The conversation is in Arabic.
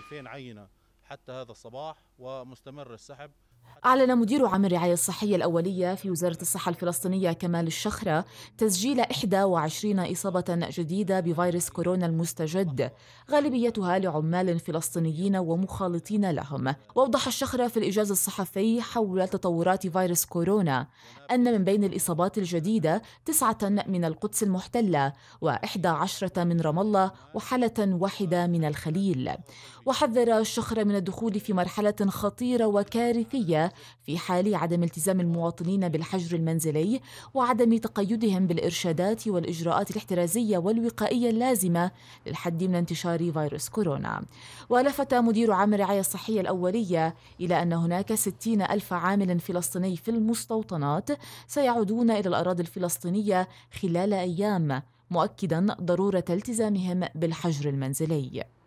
2000 عينة حتى هذا الصباح ومستمر السحب أعلن مدير عام الرعاية الصحية الأولية في وزارة الصحة الفلسطينية كمال الشخرة تسجيل 21 إصابة جديدة بفيروس كورونا المستجد غالبيتها لعمال فلسطينيين ومخالطين لهم وأوضح الشخرة في الإجاز الصحفي حول تطورات فيروس كورونا أن من بين الإصابات الجديدة تسعة من القدس المحتلة وإحدى عشرة من رام الله وحالة واحدة من الخليل وحذر الشخرة من الدخول في مرحلة خطيرة وكارثية في حال عدم التزام المواطنين بالحجر المنزلي وعدم تقيدهم بالإرشادات والإجراءات الاحترازية والوقائية اللازمة للحد من انتشار فيروس كورونا ولفت مدير عام الرعاية الصحية الأولية إلى أن هناك 60 ألف عامل فلسطيني في المستوطنات سيعودون إلى الأراضي الفلسطينية خلال أيام مؤكدا ضروره التزامهم بالحجر المنزلي